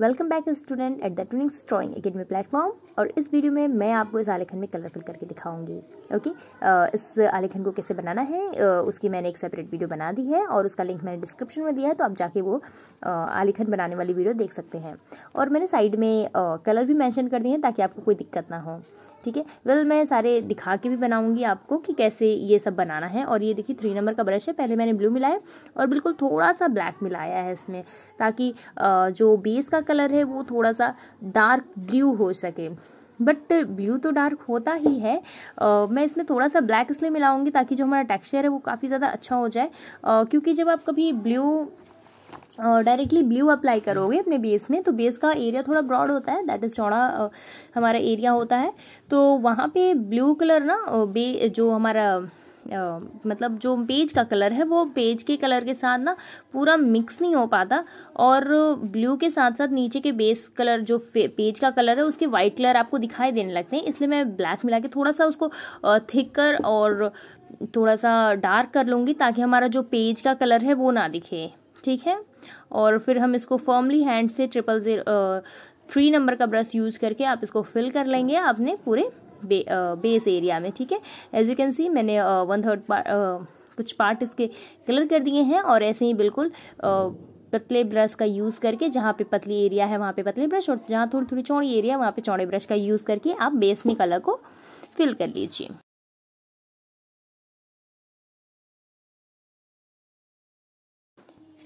Welcome back student at the Twinings drawing academy platform और इस video में मैं आपको इस आलेखन में कलरफुल करके दिखाऊंगी ओके okay? इस आलेखन को कैसे बनाना है उसकी मैंने एक सेपरेट वीडियो बना दी है और उसका लिंक मैंने डिस्क्रिप्शन में दिया है तो आप जाके वो आलेखन बनाने वाली वीडियो देख सकते हैं और मैंने साइड में कलर भी मैंशन कर दिए हैं ताकि आपको कोई दिक्कत ना हो ठीक है वेल मैं सारे दिखा के भी बनाऊँगी आपको कि कैसे ये सब बनाना है और ये देखिए थ्री नंबर का ब्रश है पहले मैंने ब्लू मिलाया और बिल्कुल थोड़ा सा ब्लैक मिलाया है इसमें ताकि जो बेस का कलर है वो थोड़ा सा डार्क ब्लू हो सके बट ब्लू तो डार्क होता ही है आ, मैं इसमें थोड़ा सा ब्लैक इसलिए मिलाऊंगी ताकि जो हमारा टेक्सचर है वो काफ़ी ज़्यादा अच्छा हो जाए क्योंकि जब आप कभी ब्लू डायरेक्टली ब्लू अप्लाई करोगे अपने बेस में तो बेस का एरिया थोड़ा ब्रॉड होता है दैट इज़ चौड़ा हमारा एरिया होता है तो वहाँ पे ब्लू कलर ना बे जो हमारा आ, मतलब जो पेज का कलर है वो पेज के कलर के साथ ना पूरा मिक्स नहीं हो पाता और ब्लू के साथ साथ नीचे के बेस कलर जो पेज का कलर है उसके वाइट कलर आपको दिखाई देने लगते हैं इसलिए मैं ब्लैक मिला के थोड़ा सा उसको थिक कर और थोड़ा सा डार्क कर लूँगी ताकि हमारा जो पेज का कलर है वो ना दिखे ठीक है और फिर हम इसको फॉर्मली हैंड से ट्रिपल ज़ीरो थ्री नंबर का ब्रश यूज़ करके आप इसको फिल कर लेंगे आपने पूरे बे, आ, बेस एरिया में ठीक है एज यू कैन सी मैंने वन थर्ड पार्ट कुछ पार्ट इसके कलर कर दिए हैं और ऐसे ही बिल्कुल आ, पतले ब्रश का यूज़ करके जहाँ पे पतली एरिया है वहाँ पे पतले ब्रश और जहाँ थोड़ी थोड़ी चौड़ी एरिया है वहाँ पे चौड़े ब्रश का यूज़ करके आप बेस में कलर को फिल कर लीजिए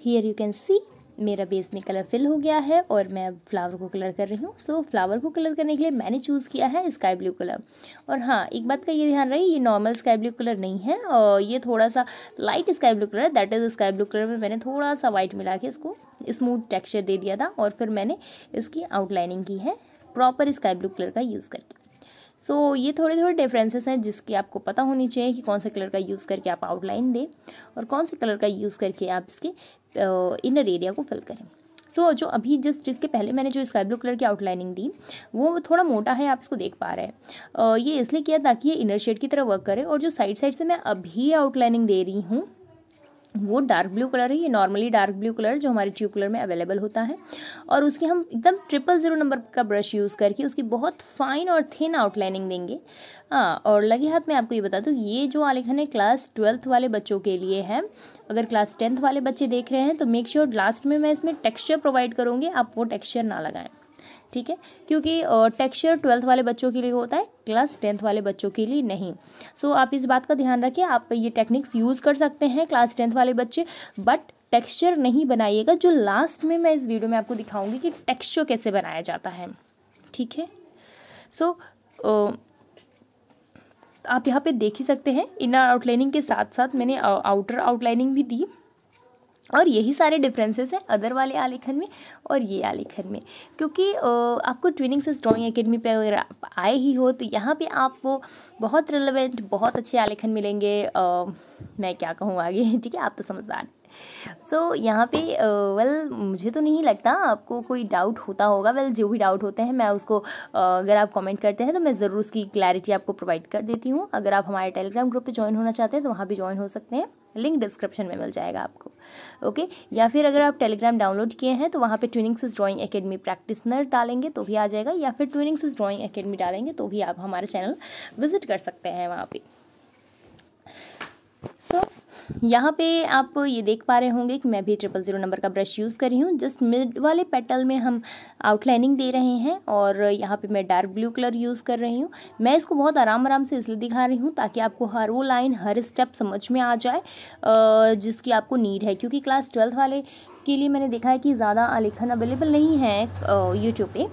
हियर यू कैन सी मेरा बेस में कलर फिल हो गया है और मैं अब फ्लावर को कलर कर रही हूँ सो so, फ्लावर को कलर करने के लिए मैंने चूज़ किया है स्काई ब्लू कलर और हाँ एक बात का ये ध्यान रही ये नॉर्मल स्काई ब्लू कलर नहीं है और ये थोड़ा सा लाइट स्काई ब्लू कलर है that is sky blue colour में मैंने थोड़ा सा वाइट मिला के इसको स्मूथ टेक्स्चर दे दिया था और फिर मैंने इसकी आउटलाइनिंग की है प्रॉपर स्काई ब्लू कलर का यूज़ करके सो so, ये थोड़े थोड़े डिफरेंसेस हैं जिसकी आपको पता होनी चाहिए कि कौन से कलर का यूज़ करके आप आउटलाइन दें और कौन से कलर का यूज़ करके आप इसके इनर एरिया को फिल करें सो so, जो अभी जिस जिसके पहले मैंने जो स्काई ब्लू कलर की आउटलाइनिंग दी वो थोड़ा मोटा है आप इसको देख पा रहे हैं ये इसलिए किया ताकि ये इनर शेड की तरह वर्क करे और जो साइड साइड से मैं अभी आउटलाइनिंग दे रही हूँ वो डार्क ब्लू कलर है ये नॉर्मली डार्क ब्लू कलर जो हमारे ट्यूब कलर में अवेलेबल होता है और उसके हम एकदम ट्रिपल ज़ीरो नंबर का ब्रश यूज़ करके उसकी बहुत फाइन और थिन आउटलाइनिंग देंगे हाँ और लगे हाथ मैं आपको ये बता दूँ ये जो आलेखन है क्लास ट्वेल्थ वाले बच्चों के लिए है अगर क्लास टेंथ वाले बच्चे देख रहे हैं तो मेक श्योर लास्ट में मैं इसमें टेक्स्चर प्रोवाइड करूँगी आप वो टेक्स्चर ना लगाएं ठीक है क्योंकि टेक्सचर ट्वेल्थ वाले बच्चों के लिए होता है क्लास टेंथ वाले बच्चों के लिए नहीं सो so, आप इस बात का ध्यान रखिए आप ये टेक्निक्स यूज़ कर सकते हैं क्लास टेंथ वाले बच्चे बट टेक्सचर नहीं बनाइएगा जो लास्ट में मैं इस वीडियो में आपको दिखाऊंगी कि टेक्सचर कैसे बनाया जाता है ठीक है सो so, uh, आप यहाँ पे देख ही सकते हैं इनर आउटलाइनिंग के साथ साथ मैंने आउटर आउटलाइनिंग भी दी और यही सारे डिफरेंसेस हैं अदर वाले आलेखन में और ये आलेखन में क्योंकि आपको ट्विनिंग से ड्राइंग एकेडमी पे अगर आप आए ही हो तो यहाँ पे आपको बहुत रिलेवेंट बहुत अच्छे आलेखन मिलेंगे आ, मैं क्या कहूँ आगे ठीक है आप तो समझदार सो so, यहाँ पे वेल well, मुझे तो नहीं लगता आपको कोई डाउट होता होगा वेल well, जो भी डाउट होते हैं मैं उसको अगर आप कमेंट करते हैं तो मैं ज़रूर उसकी क्लैरिटी आपको प्रोवाइड कर देती हूँ अगर आप हमारे टेलीग्राम ग्रुप पे ज्वाइन होना चाहते हैं तो वहाँ भी ज्वाइन हो सकते हैं लिंक डिस्क्रिप्शन में मिल जाएगा आपको ओके या फिर अगर आप टेलीग्राम डाउनलोड किए हैं तो वहाँ Twining Twinings drawing academy practitioner डालेंगे तो भी आ जाएगा या फिर ट्विनिंग्स ड्राॅइंग एकेडमी डालेंगे तो भी आप हमारा चैनल विजिट कर सकते हैं वहाँ पर सो so, यहाँ पे आप ये देख पा रहे होंगे कि मैं भी ट्रिपल ज़ीरो नंबर का ब्रश यूज़ कर रही हूँ जस्ट मिड वाले पेटल में हम आउटलाइनिंग दे रहे हैं और यहाँ पे मैं डार्क ब्लू कलर यूज़ कर रही हूँ मैं इसको बहुत आराम आराम से इसलिए दिखा रही हूँ ताकि आपको हर वो लाइन हर स्टेप समझ में आ जाए जिसकी आपको नीड है क्योंकि क्लास ट्वेल्थ वाले के लिए मैंने देखा है कि ज़्यादा आलेखन अवेलेबल नहीं है यूट्यूब पे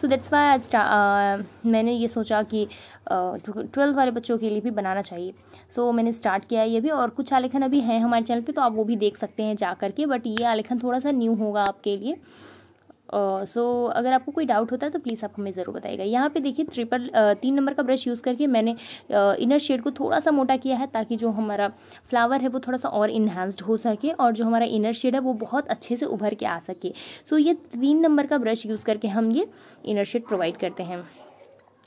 सो दैट्स वाई आज मैंने ये सोचा कि ट्वेल्थ uh, वाले बच्चों के लिए भी बनाना चाहिए सो so, मैंने स्टार्ट किया है ये भी और कुछ आलेखन अभी हैं हमारे चैनल पे तो आप वो भी देख सकते हैं जा करके बट ये आलेखन थोड़ा सा न्यू होगा आपके लिए सो अगर आपको कोई डाउट होता है तो प्लीज़ आप हमें ज़रूर बताइएगा यहाँ पे देखिए ट्रिपल तीन नंबर का ब्रश यूज़ करके मैंने इनर शेड को थोड़ा सा मोटा किया है ताकि जो हमारा फ्लावर है वो थोड़ा सा और इन्हांस्ड हो सके और जो हमारा इनर शेड है वो बहुत अच्छे से उभर के आ सके सो so, ये तीन नंबर का ब्रश यूज़ करके हम ये इनर शेड प्रोवाइड करते हैं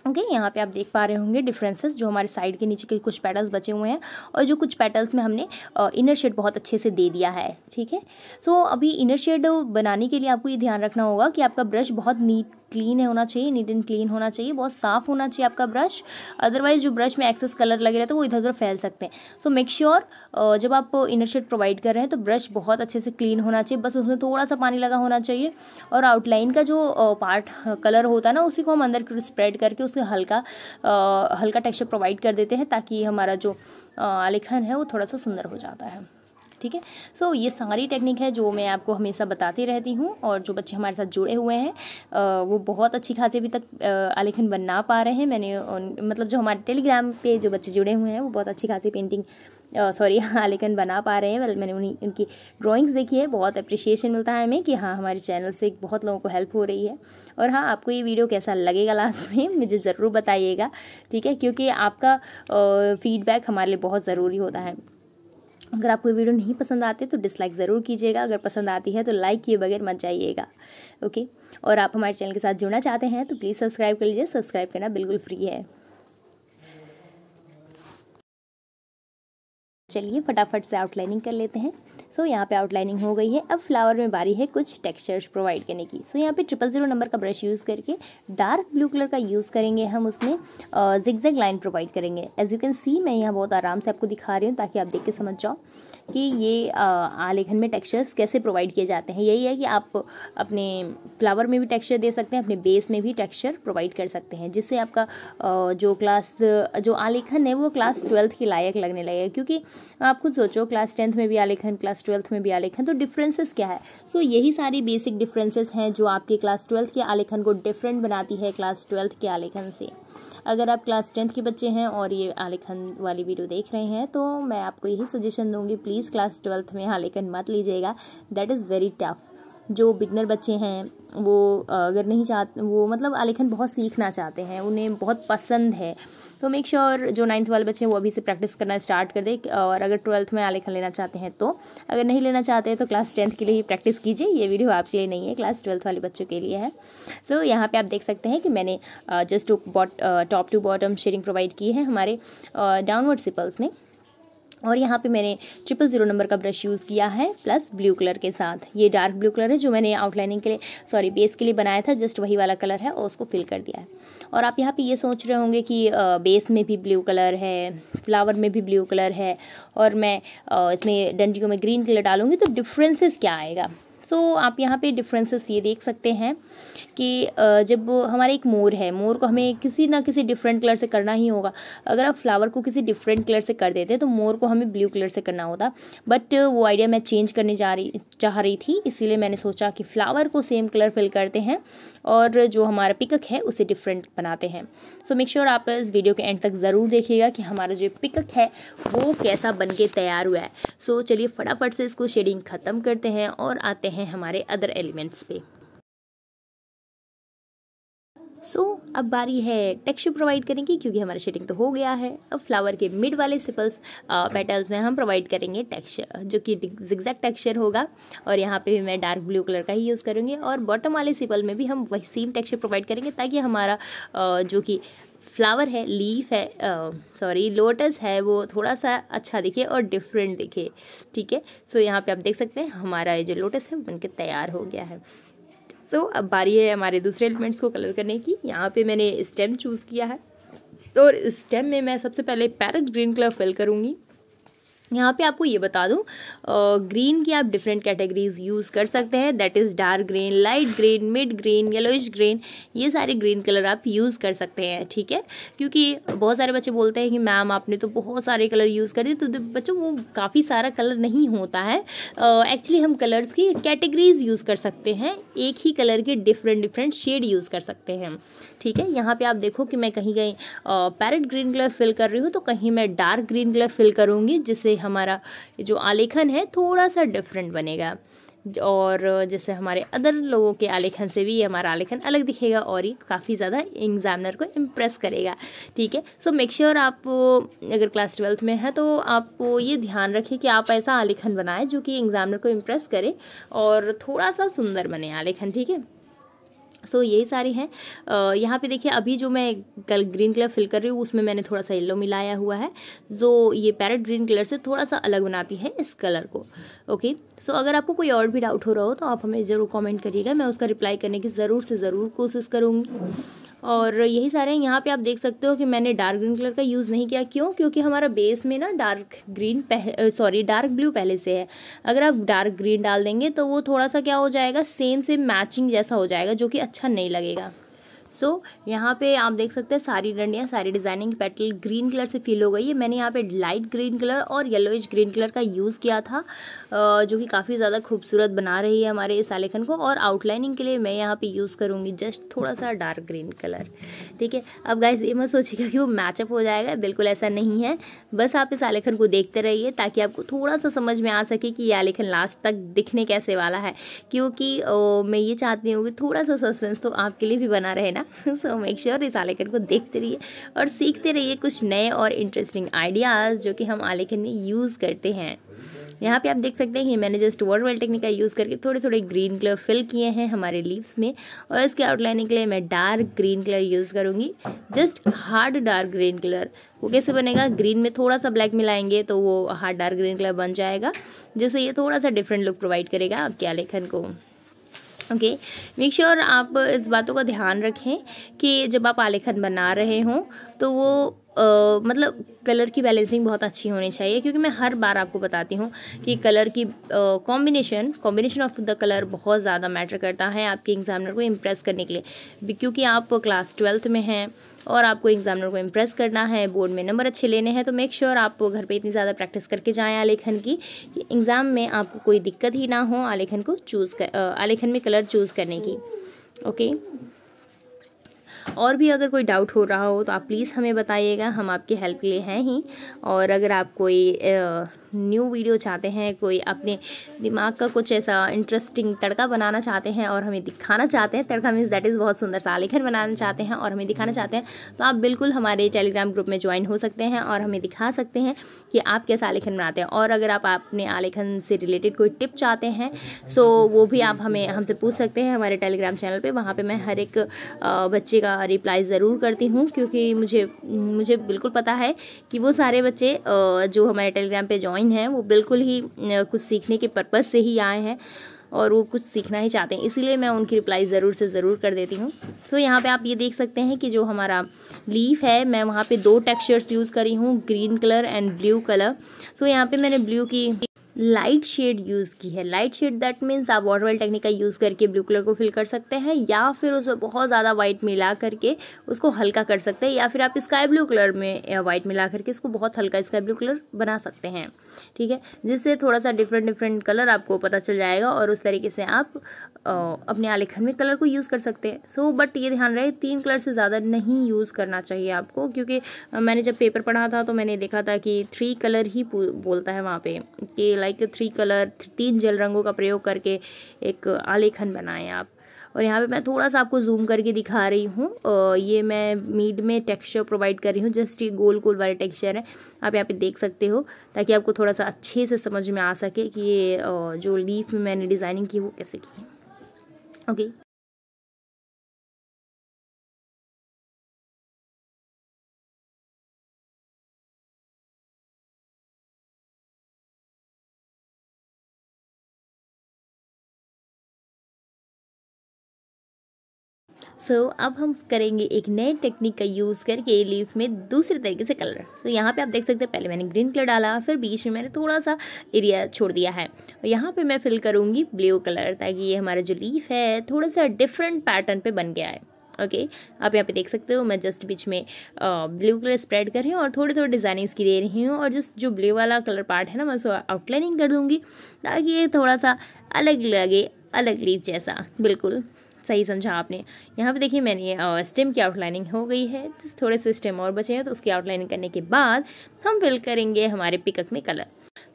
ओके okay, यहाँ पे आप देख पा रहे होंगे डिफरेंसेस जो हमारे साइड के नीचे के कुछ पेटल्स बचे हुए हैं और जो कुछ पेटल्स में हमने इनर शेड बहुत अच्छे से दे दिया है ठीक है सो so, अभी इनर शेड बनाने के लिए आपको ये ध्यान रखना होगा कि आपका ब्रश बहुत नीट क्लीन होना चाहिए नीट एंड क्लीन होना चाहिए बहुत साफ होना चाहिए आपका ब्रश अदरवाइज जो ब्रश में एक्सेस कलर लगे रहते हैं वो इधर उधर फैल सकते हैं सो मेक श्योर जब आप इनर शेड प्रोवाइड कर रहे हैं तो ब्रश बहुत अच्छे से क्लीन होना चाहिए बस उसमें थोड़ा सा पानी लगा होना चाहिए और आउटलाइन का जो पार्ट कलर होता है ना उसी को हम अंदर स्प्रेड करके उसके हल्का हल्का टेक्स्चर प्रोवाइड कर देते हैं ताकि हमारा जो आलेखन है वो थोड़ा सा सुंदर हो जाता है ठीक है सो ये सारी टेक्निक है जो मैं आपको हमेशा बताती रहती हूँ और जो बच्चे हमारे साथ जुड़े हुए हैं वो बहुत अच्छी खासी अभी तक आलेखन बना पा रहे हैं मैंने उन मतलब जो हमारे टेलीग्राम पर जो बच्चे जुड़े हुए हैं वो बहुत अच्छी खासी पेंटिंग सॉरी आलेखन बना पा रहे हैं वेल मैंने उन्हीं उनकी ड्राइंग्स देखी है बहुत अप्रिशिएशन मिलता है हमें कि हाँ हमारे चैनल से बहुत लोगों को हेल्प हो रही है और हाँ आपको ये वीडियो कैसा लगेगा लास्ट में मुझे ज़रूर बताइएगा ठीक है क्योंकि आपका फीडबैक हमारे लिए बहुत ज़रूरी होता है अगर आपको वीडियो नहीं पसंद आते तो डिसलाइक ज़रूर कीजिएगा अगर पसंद आती है तो लाइक किए बगैर मत जाइएगा ओके और आप हमारे चैनल के साथ जुड़ना चाहते हैं तो प्लीज़ सब्सक्राइब कर लीजिए सब्सक्राइब करना बिल्कुल फ्री है चलिए फटाफट से आउटलाइनिंग कर लेते हैं सो यहाँ पे आउटलाइनिंग हो गई है अब फ्लावर में बारी है कुछ टेक्सचर्स प्रोवाइड करने की सो so, यहाँ पे ट्रिपल ज़ीरो नंबर का ब्रश यूज़ करके डार्क ब्लू कलर का यूज़ करेंगे हम उसमें जिगजैग लाइन प्रोवाइड करेंगे एज यू कैन सी मैं यहाँ बहुत आराम से आपको दिखा रही हूँ ताकि आप देख के समझ जाओ कि ये आलेखन में टेक्सचर्स कैसे प्रोवाइड किए जाते हैं यही है कि आप अपने फ्लावर में भी टेक्सचर दे सकते हैं अपने बेस में भी टेक्सचर प्रोवाइड कर सकते हैं जिससे आपका जो क्लास जो आलेखन है वो क्लास ट्वेल्थ के लायक लगने लगेगा क्योंकि आप खुद सोचो क्लास टेंथ में भी आलेखन क्लास ट्वेल्थ में भी आलेखन तो डिफ्रेंसेस क्या है सो so, यही सारी बेसिक डिफ्रेंसेस हैं जो आपके क्लास ट्वेल्थ के आलेखन को डिफरेंट बनाती है क्लास ट्वेल्थ के आलेखन से अगर आप क्लास टेंथ के बच्चे हैं और ये आलेखन वाली वीडियो देख रहे हैं तो मैं आपको यही सजेशन दूंगी प्लीज़ क्लास ट्वेल्थ में आलेखन मत लीजिएगा दैट इज़ वेरी टफ़ जो बिगनर बच्चे हैं वो अगर नहीं चाहते वो मतलब आलेखन बहुत सीखना चाहते हैं उन्हें बहुत पसंद है तो मेक श्योर sure जो नाइन्थ वाले बच्चे हैं वो अभी से प्रैक्टिस करना स्टार्ट कर दे और अगर ट्वेल्थ में आलेखन लेना चाहते हैं तो अगर नहीं लेना चाहते हैं तो क्लास टेंथ के लिए ही प्रैक्टिस कीजिए ये वीडियो आपके लिए नहीं है क्लास ट्वेल्थ वाले बच्चों के लिए है सो so, यहाँ पर आप देख सकते हैं कि मैंने just to bot top to bottom shading provide की है हमारे डाउनवर्ड uh, सिपल्स में और यहाँ पे मैंने ट्रिपल ज़ीरो नंबर का ब्रश यूज़ किया है प्लस ब्लू कलर के साथ ये डार्क ब्लू कलर है जो मैंने आउटलाइनिंग के लिए सॉरी बेस के लिए बनाया था जस्ट वही वाला कलर है और उसको फिल कर दिया है और आप यहाँ पे ये सोच रहे होंगे कि बेस में भी ब्लू कलर है फ्लावर में भी ब्लू कलर है और मैं इसमें डंडियों में ग्रीन कलर डालूंगी तो डिफ्रेंसेस क्या आएगा सो so, आप यहाँ पे डिफरेंसेस ये देख सकते हैं कि जब हमारा एक मोर है मोर को हमें किसी ना किसी डिफरेंट कलर से करना ही होगा अगर आप फ्लावर को किसी डिफरेंट कलर से कर देते तो मोर को हमें ब्लू कलर से करना होता बट वो आइडिया मैं चेंज करने जा रही चाह रही थी इसीलिए मैंने सोचा कि फ्लावर को सेम कलर फिल करते हैं और जो हमारा पिकक है उसे डिफरेंट बनाते हैं सो मेक श्योर आप इस वीडियो के एंड तक ज़रूर देखिएगा कि हमारा जो पिकक है वो कैसा बन के तैयार हुआ है सो so, चलिए फटाफट से इसको शेडिंग ख़त्म करते हैं और आते हैं हैं हमारे अदर एलिमेंट्स पे सो so, अब बारी है टेक्सचर प्रोवाइड करेंगे क्योंकि हमारा शेडिंग तो हो गया है अब फ्लावर के मिड वाले सिपल्स पेटल्स में हम प्रोवाइड करेंगे टेक्सचर जो कि जिक्जैक्ट टेक्सचर होगा और यहाँ पे भी मैं डार्क ब्लू कलर का ही यूज़ करूँगी और बॉटम वाले सिपल में भी हम वही सेम टेक्सचर प्रोवाइड करेंगे ताकि हमारा आ, जो कि फ्लावर है लीफ है सॉरी लोटस है वो थोड़ा सा अच्छा दिखे और डिफरेंट दिखे ठीक है सो यहाँ पे आप देख सकते हैं हमारा ये जो लोटस है बन के तैयार हो गया है सो so, अब बारी है हमारे दूसरे एलिमेंट्स को कलर करने की यहाँ पे मैंने स्टेम चूज़ किया है और स्टेम में मैं सबसे पहले पैरट ग्रीन कलर फिल करूँगी यहाँ पे आपको ये बता दूँ ग्रीन की आप डिफरेंट कैटेगरीज यूज़ कर सकते हैं that is dark green light green mid green yellowish green ये सारे ग्रीन कलर आप यूज़ कर सकते हैं ठीक है क्योंकि बहुत सारे बच्चे बोलते हैं कि मैम आपने तो बहुत सारे कलर यूज़ कर दिए तो बच्चों वो काफ़ी सारा कलर नहीं होता है एक्चुअली uh, हम कलर्स की कैटेगरीज यूज़ कर सकते हैं एक ही कलर के डिफरेंट डिफरेंट शेड यूज़ कर सकते हैं ठीक है यहाँ पर आप देखो कि मैं कहीं कहीं पैरेट ग्रीन कलर फिल कर रही हूँ तो कहीं मैं डार्क ग्रीन कलर फिल करूँगी जिससे हमारा जो आलेखन है थोड़ा सा डिफरेंट बनेगा और जैसे हमारे अदर लोगों के आलेखन से भी ये हमारा आलेखन अलग दिखेगा और ये काफ़ी ज़्यादा एग्जामिनर को इम्प्रेस करेगा ठीक है सो मेक श्योर आप अगर क्लास ट्वेल्थ में है तो आप ये ध्यान रखें कि आप ऐसा आलेखन बनाएं जो कि एग्जामिनर को इम्प्रेस करे और थोड़ा सा सुंदर बने आलेखन ठीक है सो so, यही सारी हैं यहाँ पे देखिए अभी जो मैं कल ग्रीन कलर फिल कर रही हूँ उसमें मैंने थोड़ा सा येलो मिलाया हुआ है जो ये पैरट ग्रीन कलर से थोड़ा सा अलग बनाती है इस कलर को ओके सो so, अगर आपको कोई और भी डाउट हो रहा हो तो आप हमें ज़रूर कमेंट करिएगा मैं उसका रिप्लाई करने की ज़रूर से ज़रूर कोशिश करूँगी और यही सारे हैं यहाँ पे आप देख सकते हो कि मैंने डार्क ग्रीन कलर का यूज़ नहीं किया क्यों क्योंकि हमारा बेस में ना dark green sorry dark blue पहले से है अगर आप डार्क ग्रीन डाल देंगे तो वो थोड़ा सा क्या हो जाएगा सेम सेम मैचिंग जैसा हो जाएगा जो कि अच्छा नहीं लगेगा सो so, यहाँ पे आप देख सकते हैं सारी डंडियाँ सारी डिज़ाइनिंग पेटल ग्रीन कलर से फील हो गई है मैंने यहाँ पे लाइट ग्रीन कलर और येलो ग्रीन कलर का यूज़ किया था जो कि काफ़ी ज़्यादा खूबसूरत बना रही है हमारे इस आलेखन को और आउटलाइनिंग के लिए मैं यहाँ पे यूज़ करूँगी जस्ट थोड़ा सा डार्क ग्रीन कलर ठीक है अब गाइज ये मत सोचिएगा कि वो मैचअप हो जाएगा बिल्कुल ऐसा नहीं है बस आप इस आलेखन को देखते रहिए ताकि आपको थोड़ा सा समझ में आ सके कि ये आलेखन लास्ट तक दिखने कैसे वाला है क्योंकि मैं ये चाहती हूँ कि थोड़ा सा सस्पेंस तो आपके लिए भी बना रहे ना ना सो मेक श्योर इस आलेखन को देखते रहिए और सीखते रहिए कुछ नए और इंटरेस्टिंग आइडियाज़ जो कि हम आलेखन में यूज़ करते हैं यहाँ पे आप देख सकते हैं कि मैंने जस्ट वर्ड वेल टेक्निक का यूज़ करके थोड़े थोड़े ग्रीन कलर फिल किए हैं हमारे लीव्स में और इसके आउटलाइनिंग के लिए मैं डार्क ग्रीन कलर यूज़ करूँगी just hard dark green colour वो कैसे बनेगा ग्रीन में थोड़ा सा ब्लैक मिलाएंगे तो वो हार्ड डार्क ग्रीन कलर बन जाएगा जिससे ये थोड़ा सा डिफरेंट लुक प्रोवाइड करेगा आपके आलेखन को ओके मेक श्योर आप इस बातों का ध्यान रखें कि जब आप आलेखन बना रहे हों तो वो आ, मतलब कलर की बैलेंसिंग बहुत अच्छी होनी चाहिए क्योंकि मैं हर बार आपको बताती हूँ कि कलर की combination combination of the colour बहुत ज़्यादा मैटर करता है आपके एग्जामिनर को इम्प्रेस करने के लिए क्योंकि आप क्लास ट्वेल्थ में हैं और आपको एग्जामिनर को इम्प्रेस करना है बोर्ड में नंबर अच्छे लेने हैं तो मेक श्योर sure आप घर पर इतनी ज़्यादा प्रैक्टिस करके जाएँ आलेखन की कि एग्ज़ाम में आपको कोई दिक्कत ही ना हो आलेखन को चूज़ कर आलेखन में कलर चूज़ करने की ओके okay? और भी अगर कोई डाउट हो रहा हो तो आप प्लीज़ हमें बताइएगा हम आपकी हेल्प के लिए हैं ही और अगर आप कोई न्यू वीडियो चाहते हैं कोई अपने दिमाग का कुछ ऐसा इंटरेस्टिंग तड़का बनाना चाहते हैं और हमें दिखाना चाहते हैं तड़का मीन्स दैट इज़ बहुत सुंदर सा लेखन बनाना चाहते हैं और हमें दिखाना चाहते हैं तो आप बिल्कुल हमारे टेलीग्राम ग्रुप में ज्वाइन हो सकते हैं और हमें दिखा सकते हैं कि आप कैसा आलेखन बनाते हैं और अगर आप अपने आलेखन से रिलेटेड कोई टिप चाहते हैं सो वो भी आप हमें हमसे पूछ सकते हैं हमारे टेलीग्राम चैनल पर वहाँ पर मैं हर एक बच्चे का उनका रिप्लाई ज़रूर करती हूँ क्योंकि मुझे मुझे बिल्कुल पता है कि वो सारे बच्चे जो हमारे टेलीग्राम पे ज्वाइन हैं वो बिल्कुल ही कुछ सीखने के पर्पज़ से ही आए हैं और वो कुछ सीखना ही चाहते हैं इसीलिए मैं उनकी रिप्लाई ज़रूर से ज़रूर कर देती हूँ तो यहाँ पे आप ये देख सकते हैं कि जो हमारा लीफ है मैं वहाँ पे दो टेक्सचर्स यूज़ करी हूँ green colour and blue colour so यहाँ पे मैंने ब्लू की लाइट शेड यूज़ की है लाइट शेड दैट मीन्स आप वाटर वाटरवेल टेक्निक का यूज़ करके ब्लू कलर को फिल कर सकते हैं या फिर उसमें बहुत ज़्यादा वाइट मिला करके उसको हल्का कर सकते हैं या फिर आप स्काई ब्लू कलर में वाइट मिला करके इसको बहुत हल्का स्काई ब्लू कलर बना सकते हैं ठीक है जिससे थोड़ा सा डिफरेंट डिफरेंट कलर आपको पता चल जाएगा और उस तरीके से आप आ, अपने आलेखन में कलर को यूज़ कर सकते हैं सो so, बट ये ध्यान रहे तीन कलर से ज़्यादा नहीं यूज़ करना चाहिए आपको क्योंकि मैंने जब पेपर पढ़ा था तो मैंने देखा था कि थ्री कलर ही बोलता है वहाँ पे कि लाइक थ्री कलर तीन जल रंगों का प्रयोग करके एक आलेखन बनाएं आप और यहाँ पे मैं थोड़ा सा आपको जूम करके दिखा रही हूँ ये मैं मीड में टेक्सचर प्रोवाइड कर रही हूँ जस्ट ये गोल गोल वाले टेक्सचर है आप यहाँ पे देख सकते हो ताकि आपको थोड़ा सा अच्छे से समझ में आ सके कि ये जो लीफ में मैंने डिज़ाइनिंग की वो कैसे की है ओके सो so, अब हम करेंगे एक नए टेक्निक का यूज़ करके लीफ में दूसरे तरीके से कलर सो so, यहाँ पे आप देख सकते हैं पहले मैंने ग्रीन कलर डाला फिर बीच में मैंने थोड़ा सा एरिया छोड़ दिया है और यहाँ पे मैं फिल करूँगी ब्लू कलर ताकि ये हमारा जो लीफ है थोड़ा सा डिफरेंट पैटर्न पे बन गया है ओके okay, आप यहाँ पे देख सकते हो मैं जस्ट बीच में ब्लू कलर स्प्रेड कर रही हूँ और थोड़े थोड़े डिज़ाइनिंग्स की दे रही हूँ और जस्ट जो ब्लू वाला कलर पार्ट है ना मैं उसको आउटलाइनिंग कर दूँगी ताकि ये थोड़ा सा अलग लगे अलग लीफ जैसा बिल्कुल सही समझा आपने यहाँ पे देखिए मैंने स्टेम की आउटलाइनिंग हो गई है जिस थोड़े से स्टेम और बचे हैं तो उसकी आउटलाइनिंग करने के बाद हम फिल करेंगे हमारे पिकअप में कलर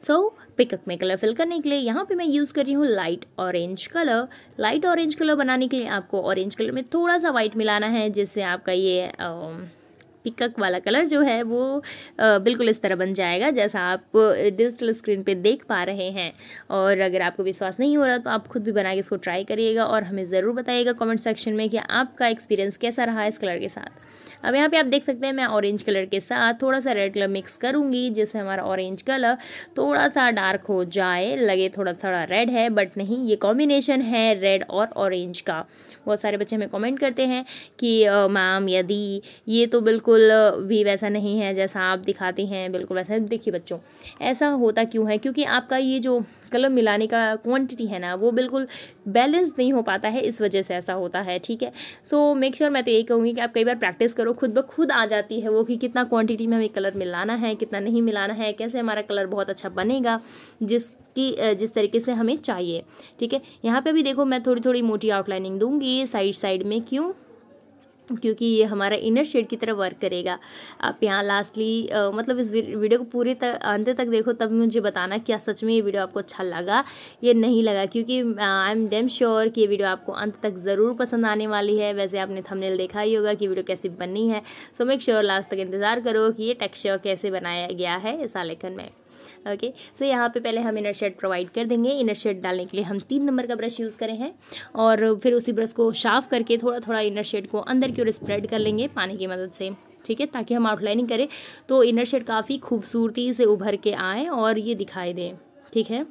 सो so, पिकअप में कलर फिल करने के लिए यहाँ पे मैं यूज़ कर रही हूँ light orange colour light orange colour बनाने के लिए आपको ऑरेंज कलर में थोड़ा सा वाइट मिलाना है जिससे आपका ये आ, पिकक वाला कलर जो है वो बिल्कुल इस तरह बन जाएगा जैसा आप डिजिटल स्क्रीन पे देख पा रहे हैं और अगर आपको विश्वास नहीं हो रहा तो आप खुद भी बना के इसको ट्राई करिएगा और हमें ज़रूर बताइएगा कमेंट सेक्शन में कि आपका एक्सपीरियंस कैसा रहा इस कलर के साथ अब यहाँ पे आप देख सकते हैं मैं ऑरेंज कलर के साथ थोड़ा सा रेड कलर मिक्स करूँगी जिससे हमारा ऑरेंज कलर थोड़ा सा डार्क हो जाए लगे थोड़ा थोड़ा रेड है बट नहीं ये कॉम्बिनेशन है रेड और ऑरेंज का बहुत सारे बच्चे हमें कमेंट करते हैं कि मैम यदि ये तो बिल्कुल भी वैसा नहीं है जैसा आप दिखाती हैं बिल्कुल वैसा देखिए बच्चों ऐसा होता क्यों है क्योंकि आपका ये जो कलर मिलाने का क्वांटिटी है ना वो बिल्कुल बैलेंस नहीं हो पाता है इस वजह से ऐसा होता है ठीक है सो मेक श्योर मैं तो यही कहूँगी कि आप कई बार प्रैक्टिस करो खुद ब खुद आ जाती है वो कि कितना क्वान्टिटी में हमें कलर मिलाना है कितना नहीं मिलाना है कैसे हमारा कलर बहुत अच्छा बनेगा जिस कि जिस तरीके से हमें चाहिए ठीक है यहाँ पे भी देखो मैं थोड़ी थोड़ी मोटी आउटलाइनिंग दूंगी साइड साइड में क्यों क्योंकि ये हमारा इनर शेड की तरह वर्क करेगा आप यहाँ लास्टली मतलब इस वीडियो को पूरे तक अंत तक देखो तब मुझे बताना क्या सच में ये वीडियो आपको अच्छा लगा ये नहीं लगा क्योंकि आई एम डेम श्योर कि ये वीडियो आपको अंत तक ज़रूर पसंद आने वाली है वैसे आपने थंबनेल देखा ही होगा कि वीडियो कैसी बननी है सो मेक श्योर लास्ट तक इंतज़ार करो कि ये टेक्स्चर कैसे बनाया गया है इस आलेखन में ओके सो यहाँ पे पहले हम इनर शेड प्रोवाइड कर देंगे इनर शेड डालने के लिए हम तीन नंबर का ब्रश यूज़ करें हैं और फिर उसी ब्रश को साफ करके थोड़ा थोड़ा इनर शेड को अंदर की ओर स्प्रेड कर लेंगे पानी की मदद से ठीक है ताकि हम आउटलाइनिंग करें तो इनर शेड काफ़ी खूबसूरती से उभर के आएँ और ये दिखाई दें ठीक है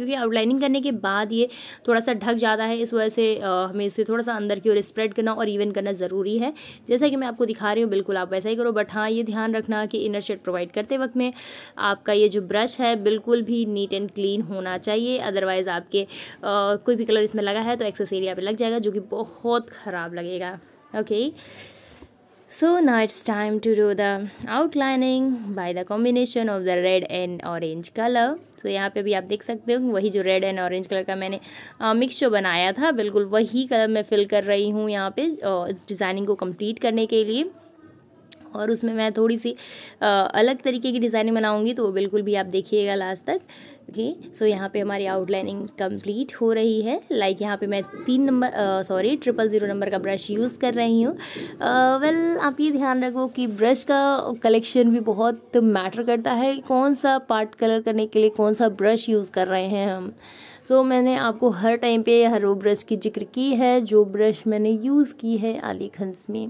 क्योंकि आउटलाइनिंग करने के बाद ये थोड़ा सा ढक जाता है इस वजह से हमें इसे थोड़ा सा अंदर की ओर स्प्रेड करना और इवन करना ज़रूरी है जैसा कि मैं आपको दिखा रही हूँ बिल्कुल आप वैसा ही करो बट हाँ ये ध्यान रखना कि इनर शेड प्रोवाइड करते वक्त में आपका ये जो ब्रश है बिल्कुल भी नीट एंड क्लीन होना चाहिए अदरवाइज़ आपके आ, कोई भी कलर इसमें लगा है तो एक्सेस एरिया पर लग जाएगा जो कि बहुत ख़राब लगेगा okay okay. So now it's time to do the outlining by the combination of the red and orange color. So यहाँ पे भी आप देख सकते हो वही जो red and orange color का मैंने मिक्स जो बनाया था बिल्कुल वही color मैं fill कर रही हूँ यहाँ पे इस डिज़ाइनिंग को complete करने के लिए और उसमें मैं थोड़ी सी अलग तरीके की डिज़ाइनिंग बनाऊँगी तो वो बिल्कुल भी आप देखिएगा लास्ट तक ओके सो यहाँ पे हमारी आउटलाइनिंग कंप्लीट हो रही है लाइक like यहाँ पे मैं तीन number sorry triple zero number का ब्रश यूज़ कर रही हूँ वेल आप ये ध्यान रखो कि ब्रश का कलेक्शन भी बहुत मैटर करता है कौन सा पार्ट कलर करने के लिए कौन सा ब्रश यूज़ कर रहे हैं हम सो so, मैंने आपको हर टाइम पे हर वो ब्रश की जिक्र की है जो ब्रश मैंने यूज़ की है आलेखंस में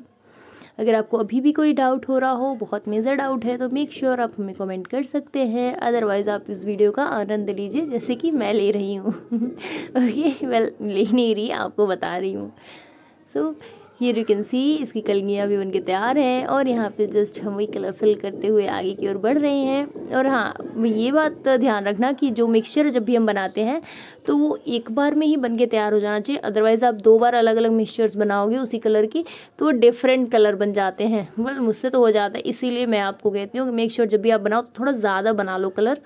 अगर आपको अभी भी कोई डाउट हो रहा हो बहुत मेजर डाउट है तो मेक श्योर sure आप हमें कमेंट कर सकते हैं अदरवाइज़ आप इस वीडियो का आनंद लीजिए जैसे कि मैं ले रही हूँ ओके वेल ले नहीं रही आपको बता रही हूँ सो so, ये यू कैन सी इसकी कलगियाँ भी बनके तैयार हैं और यहाँ पे जस्ट हम वही कलर फिल करते हुए आगे की ओर बढ़ रहे हैं और हाँ ये बात ध्यान रखना कि जो मिक्सचर जब भी हम बनाते हैं तो वो एक बार में ही बन के तैयार हो जाना चाहिए अदरवाइज़ आप दो बार अलग अलग मिक्सचर्स बनाओगे उसी कलर की तो वो डिफरेंट कलर बन जाते हैं वेल मुझसे तो हो जाता है इसीलिए मैं आपको कहती हूँ कि मेक श्योर जब भी आप बनाओ तो थोड़ा ज़्यादा बना लो कलर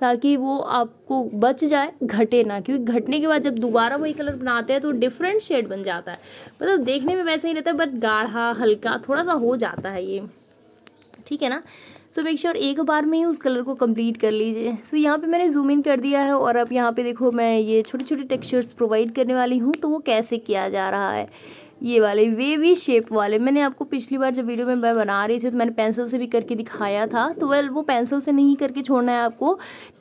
ताकि वो आपको बच जाए घटे ना क्योंकि घटने के बाद जब दोबारा वही कलर बनाते हैं तो डिफरेंट शेड बन जाता है मतलब देखने में वैसा ही रहता है बट गाढ़ा हल्का थोड़ा सा हो जाता है ये ठीक है ना सो मेक श्योर एक बार में ही उस कलर को कंप्लीट कर लीजिए सो so, यहाँ पे मैंने जूम इन कर दिया है और अब यहाँ पे देखो मैं ये छोटे छोटे टेक्सचर्स प्रोवाइड करने वाली हूँ तो वो कैसे किया जा रहा है ये वाले वे वी शेप वाले मैंने आपको पिछली बार जब वीडियो में मैं बना रही थी तो मैंने पेंसिल से भी करके दिखाया था तो वेल वो पेंसिल से नहीं करके छोड़ना है आपको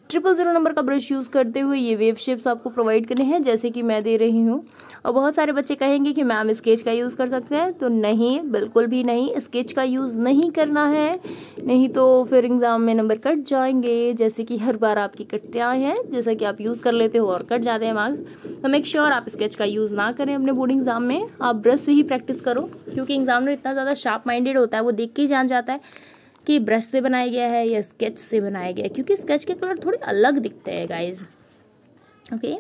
ट्रिपल ज़ीरो नंबर का ब्रश यूज़ करते हुए ये वेव शेप्स आपको प्रोवाइड करने हैं जैसे कि मैं दे रही हूँ और बहुत सारे बच्चे कहेंगे कि मैम स्केच का यूज़ कर सकते हैं तो नहीं बिल्कुल भी नहीं स्केच का यूज़ नहीं करना है नहीं तो फिर एग्ज़ाम में नंबर कट जाएंगे जैसे कि हर बार आपकी कटते आए हैं जैसा कि आप यूज़ कर लेते हो और कट जाते हैं मार्क्स तो मेक श्योर आप स्केच का यूज़ ना करें अपने बोर्ड एग्ज़ाम में आप ब्रश से ही प्रैक्टिस करो क्योंकि में इतना ज़्यादा शार्प माइंडेड होता है वो देख के ही जान जाता है कि ब्रश से बनाया गया है या स्केच से बनाया गया है क्योंकि स्केच के कलर थोड़े अलग दिखते हैं गाइज ओके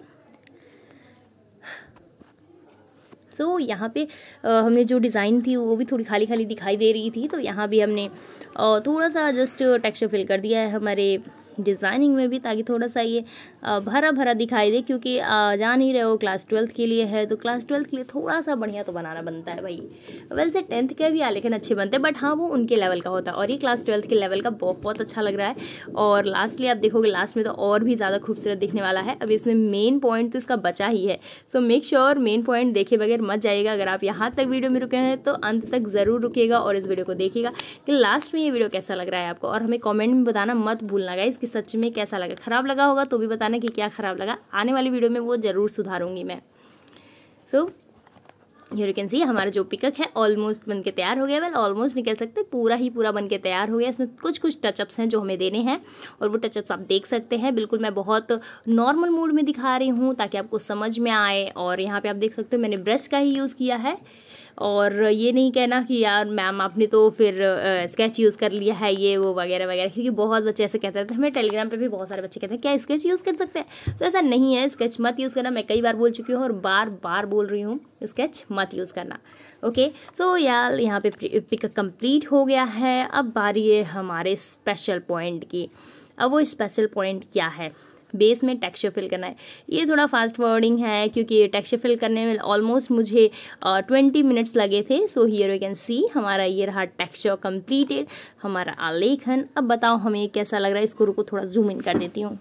सो so, यहाँ पे आ, हमने जो डिज़ाइन थी वो भी थोड़ी खाली खाली दिखाई दे रही थी तो यहाँ भी हमने आ, थोड़ा सा जस्ट टेक्सचर फिल कर दिया है हमारे डिज़ाइनिंग में भी ताकि थोड़ा सा ये भरा भरा दिखाई दे क्योंकि जान ही रहे हो क्लास ट्वेल्थ के लिए है तो क्लास ट्वेल्थ के लिए थोड़ा सा बढ़िया तो बनाना बनता है भाई वैसे टेंथ के भी हाँ, लेकिन अच्छे बनते हैं बट हाँ वो उनके लेवल का होता है और ये क्लास ट्वेल्थ के लेवल का बहुत अच्छा लग रहा है और लास्टली आप देखोगे लास्ट में तो और भी ज़्यादा खूबसूरत दिखने वाला है अब इसमें मेन पॉइंट तो इसका बचा ही है so make sure main point देखे बगैर मत जाइएगा अगर आप यहाँ तक वीडियो में रुके हैं तो अंत तक ज़रूर रुकेगा और इस वीडियो को देखिएगा कि लास्ट में ये वीडियो कैसा लग रहा है आपको और हमें कॉमेंट में बताना मत भूलना गाइज कि सच में कैसा लगा ख़राब लगा होगा तो भी बताना कि क्या ख़राब लगा आने वाली वीडियो में वो ज़रूर सुधारूंगी मैं सो यू कैन सी हमारा जो पिकअप है ऑलमोस्ट बनके के तैयार हो गया वेल ऑलमोस्ट कह सकते पूरा ही पूरा बनके तैयार हो गया इसमें कुछ कुछ टचअप्स हैं जो हमें देने हैं और वो टचअप्स आप देख सकते हैं बिल्कुल मैं बहुत नॉर्मल मूड में दिखा रही हूँ ताकि आपको समझ में आए और यहाँ पर आप देख सकते हो मैंने ब्रश का ही यूज़ किया है और ये नहीं कहना कि यार मैम आपने तो फिर स्केच यूज़ कर लिया है ये वो वगैरह वगैरह क्योंकि बहुत बच्चे ऐसे कहते हैं हमें टेलीग्राम पर भी बहुत सारे बच्चे कहते हैं क्या स्केच यूज़ कर सकते हैं तो ऐसा नहीं है स्केच मत यूज़ करना मैं कई बार बोल चुकी हूँ और बार बार बोल रही हूँ स्केच मत यूज़ करना ओके सो यार यहाँ पर पिक कम्प्लीट हो गया है अब बारी है हमारे स्पेशल पॉइंट की अब वो स्पेशल पॉइंट क्या है बेस में टेक्सचर फिल करना है ये थोड़ा फास्ट फॉरवर्डिंग है क्योंकि टेक्सचर फिल करने में ऑलमोस्ट मुझे ट्वेंटी मिनट्स लगे थे so here you can see हमारा ये रहा टेक्सचर कंप्लीटेड हमारा आलेखन अब बताओ हमें कैसा लग रहा है इसको रुको थोड़ा जूम इन कर देती हूँ